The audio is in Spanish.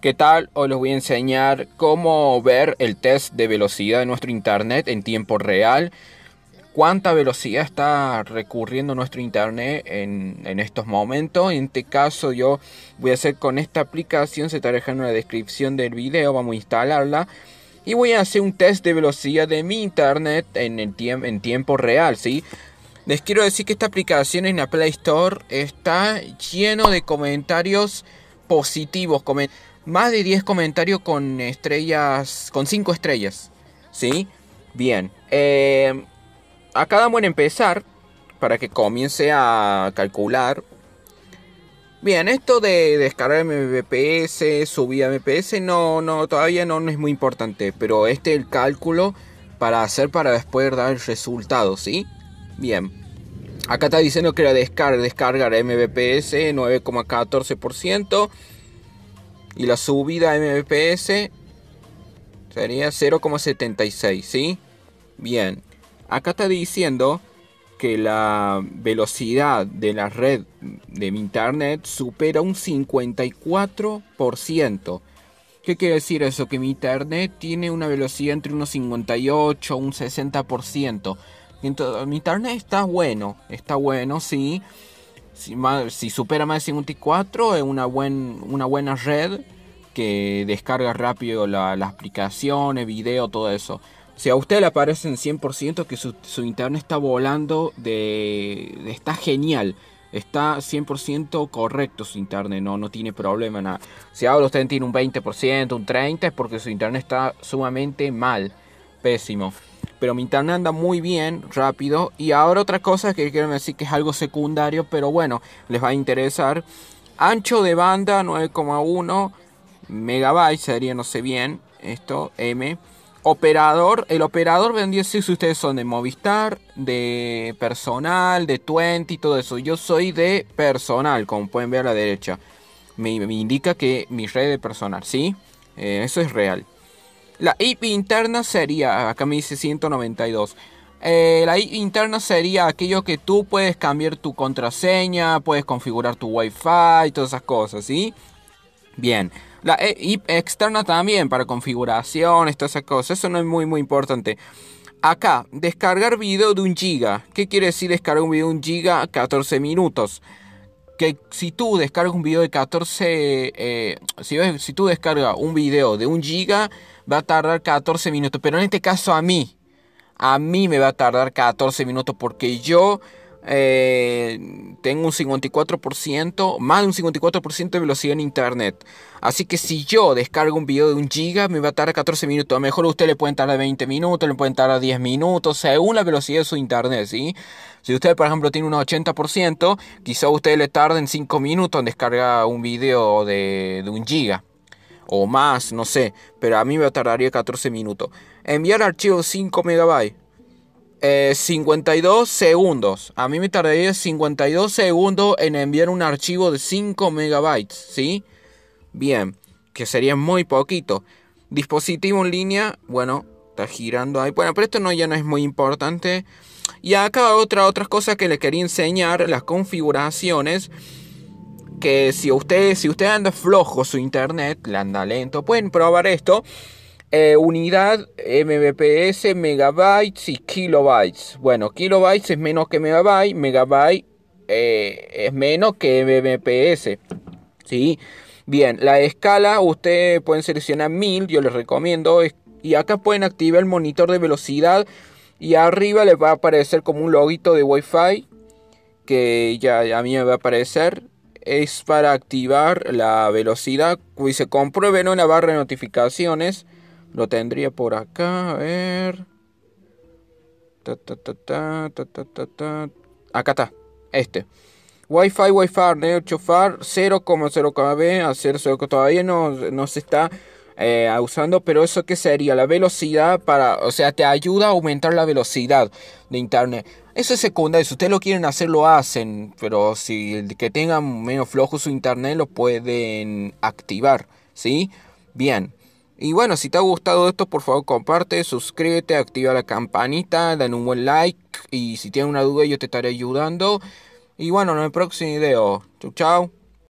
¿Qué tal? Hoy les voy a enseñar cómo ver el test de velocidad de nuestro internet en tiempo real. Cuánta velocidad está recurriendo nuestro internet en, estos momentos. En este caso yo voy a hacer con esta aplicación, se está dejando en la descripción del video, vamos a instalarla. Y voy a hacer un test de velocidad de mi internet en, en tiempo real, ¿sí? Les quiero decir que esta aplicación en la Play Store está lleno de comentarios positivos más de 10 comentarios con estrellas, con 5 estrellas. ¿Sí? Bien. Eh, acá damos en empezar para que comience a calcular. Bien, esto de descargar MBPS, subir a no, no, todavía no, no es muy importante. Pero este es el cálculo para hacer para después dar el resultado, ¿sí? Bien. Acá está diciendo que la descarga, descargar MBPS 9,14% y la subida MBPS sería 0,76, ¿sí? Bien, acá está diciendo que la velocidad de la red de mi internet supera un 54%. ¿Qué quiere decir eso? Que mi internet tiene una velocidad entre unos 58 un 60%. Entonces, mi internet está bueno, está bueno, sí si, supera más de 54, es una, una buena red que descarga rápido las aplicaciones, video, todo eso. Si a usted le en 100% que su, internet está volando, de, está genial. Está 100% correcto su internet, no, no tiene problema nada. Si ahora usted tiene un 20%, un 30%, es porque su internet está sumamente mal pésimo. Pero mi internet anda muy bien, rápido. Y ahora otra cosa que quiero decir que es algo secundario, pero bueno, les va a interesar. Ancho de banda 9,1 megabytes, sería no sé bien esto, M. Operador, el operador vendría si ustedes son de Movistar, de personal, de 20 y todo eso. Yo soy de personal, como pueden ver a la derecha. Me, indica que mi red de personal, ¿sí? Eh, eso es real. La IP interna sería, acá me dice 192. Eh, la IP interna sería aquello que tú puedes cambiar tu contraseña, puedes configurar tu Wi-Fi, todas esas cosas, ¿sí? Bien. La e-, IP externa también para configuraciones, todas esas cosas. Eso no es muy, muy importante. Acá, descargar video de un giga. ¿Qué quiere decir descargar un video de un giga? 14 minutos que si tú descargas un video de 14, eh, si, si, tú descargas un video de un giga, va a tardar 14 minutos. Pero en este caso a mí, a mí me va a tardar 14 minutos porque yo eh, tengo un 54%, más de un 54% de velocidad en internet. Así que si yo descargo un video de un giga, me va a tardar 14 minutos. A lo mejor a usted le pueden tardar 20 minutos, le pueden tardar 10 minutos, según la velocidad de su internet, Si usted, por ejemplo, tiene un 80%, quizá a usted le tarden 5 minutos en descargar un video de, un giga o más, no sé, pero a mí me tardaría 14 minutos. Enviar archivos 5 megabytes 52 eh, segundos. A mí me tardaría 52 segundos en enviar un archivo de 5 megabytes, ¿sí? Bien, que sería muy poquito. Dispositivo en línea, bueno, está girando ahí. Bueno, pero esto no, ya no es muy importante. Y acá otra, otras cosas que les quería enseñar, las configuraciones. Que si usted, si usted anda flojo su internet, le anda lento, pueden probar esto. Eh, unidad, eh, Mbps, megabytes y kilobytes. Bueno, kilobytes es menos que megabyte, megabyte eh, es menos que Mbps. ¿Sí? Bien, la escala, ustedes pueden seleccionar 1000, yo les recomiendo. Y acá pueden activar el monitor de velocidad. Y arriba les va a aparecer como un loguito de Wi-Fi. Que ya a mí me va a aparecer. Es para activar la velocidad. Y se comprueben en la barra de notificaciones. Lo tendría por acá, a ver. acá está, este. Wi-Fi, Wi-Fi, Neo 0,0 kb, hacer todavía no, se está eh, usando, pero eso que sería la velocidad para, o sea, te ayuda a aumentar la velocidad de internet. Eso es secundario, si ustedes lo quieren hacer, lo hacen, pero si el que tengan menos flojo su internet lo pueden activar, ¿sí? Bien, y bueno, si te ha gustado esto, por favor comparte, suscríbete, activa la campanita, dan un buen like y si tienes una duda yo te estaré ayudando. Y bueno, en el próximo video. Chau, chau.